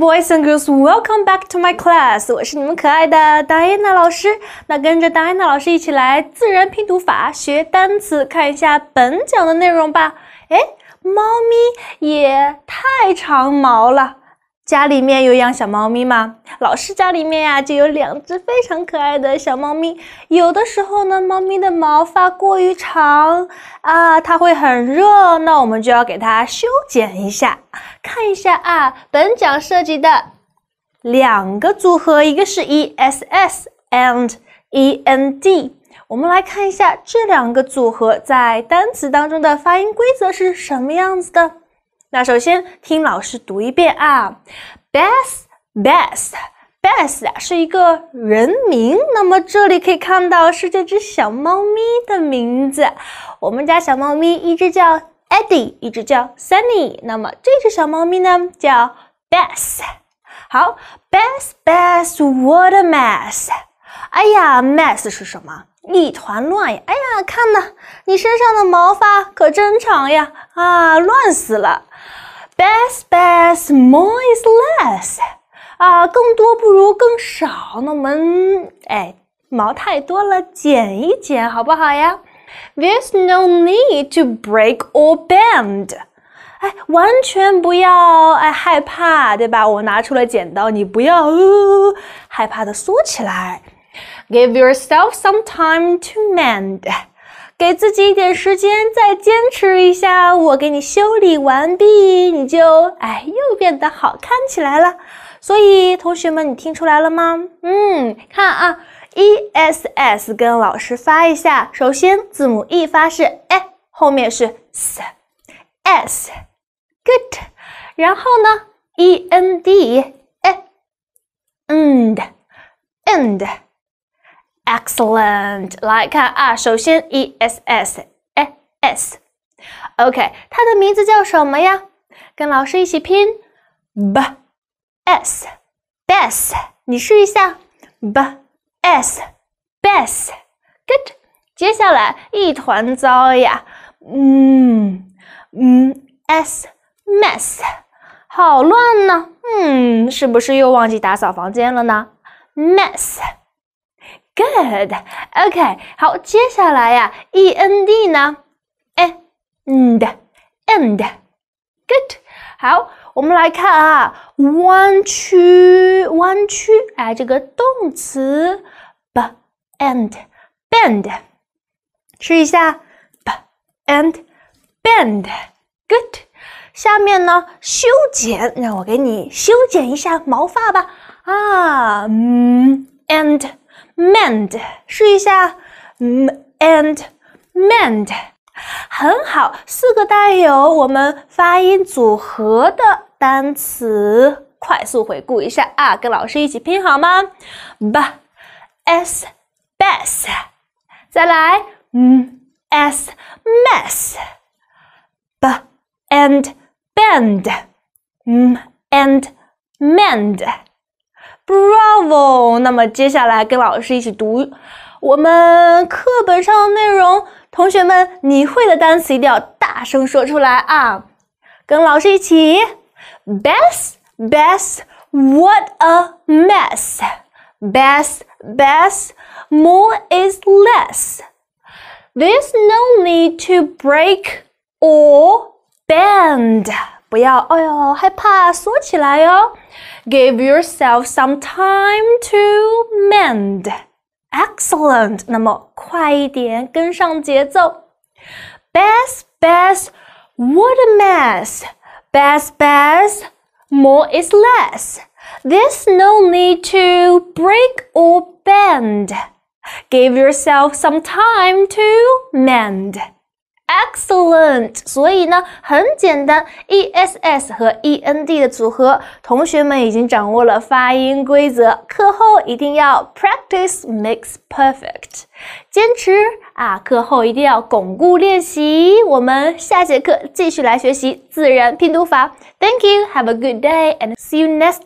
Boys and girls, welcome back to my class. 我是你们可爱的 Diana 老师。那跟着 Diana 老师一起来自然拼读法学单词，看一下本讲的内容吧。哎，猫咪也太长毛了。家里面有养小猫咪吗？老师家里面呀就有两只非常可爱的小猫咪。有的时候呢，猫咪的毛发过于长啊，它会很热，那我们就要给它修剪一下。看一下啊，本讲涉及的两个组合，一个是 e s s and e n d。我们来看一下这两个组合在单词当中的发音规则是什么样子的。那首先听老师读一遍啊 b e s t b e s t b e s t 啊是一个人名，那么这里可以看到是这只小猫咪的名字。我们家小猫咪一只叫 Eddie，一只叫 Sunny，那么这只小猫咪呢叫 b e s t 好 b e s t b e s t what a mess！哎呀，mess 是什么？一团乱呀！哎呀，看呐，你身上的毛发可真长呀！啊，乱死了 b e s t b e s t more is less，啊，更多不如更少。那我们哎，毛太多了，剪一剪好不好呀？There's no need to break or bend，哎，完全不要哎，害怕对吧？我拿出了剪刀，你不要害怕的缩起来。Give yourself some time to mend，给自己一点时间，再坚持一下，我给你修理完毕，你就哎又变得好看起来了。所以同学们，你听出来了吗？嗯，看啊，e s s 跟老师发一下。首先字母 e 发是 e，后面是 s s good。然后呢，e n d e，end end。Excellent，来看啊，首先 E S S S，OK，它的名字叫什么呀？跟老师一起拼，B S best，你试一下，B S best，Good，接下来一团糟呀，嗯嗯，S mess，好乱呢，嗯，是不是又忘记打扫房间了呢？Mess。Good. OK，好，接下来呀，e n d 呢？and，and。Good。好，我们来看啊，弯曲，弯曲，哎，这个动词 b and bend，试一下 b and bend。Good。下面呢，修剪，让我给你修剪一下毛发吧。啊，嗯，and。Mend，试一下，嗯，and mend，很好，四个带有我们发音组合的单词，快速回顾一下啊，跟老师一起拼好吗？B S b e s 再来，m s mess，B and bend，m a n d mend。Bravo！那么接下来跟老师一起读我们课本上的内容。同学们，你会的单词一定要大声说出来啊！跟老师一起，Best, best, what a mess! Best, best, more is less. There's no need to break or bend. 不要，哎呦，害怕，缩起来哟。Give yourself some time to mend. Excellent. best, what a mess. Best, best, more is less. There's no need to break or bend. Give yourself some time to mend. Excellent，所以呢，很简单，e s s 和 e n d 的组合。同学们已经掌握了发音规则，课后一定要 practice makes perfect，坚持啊，课后一定要巩固练习。我们下节课继续来学习自然拼读法。Thank you，have a good day and see you next.